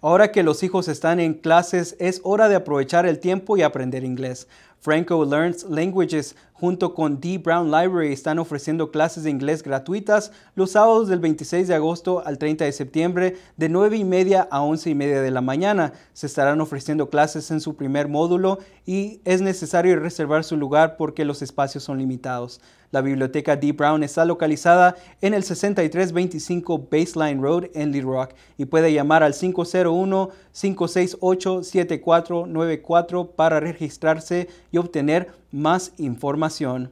Ahora que los hijos están en clases, es hora de aprovechar el tiempo y aprender inglés. Franco Learns Languages junto con D. Brown Library están ofreciendo clases de inglés gratuitas los sábados del 26 de agosto al 30 de septiembre de 9 y media a 11 y media de la mañana. Se estarán ofreciendo clases en su primer módulo y es necesario reservar su lugar porque los espacios son limitados. La biblioteca D. Brown está localizada en el 6325 Baseline Road en Little Rock y puede llamar al 501-568-7494 para registrarse y obtener más información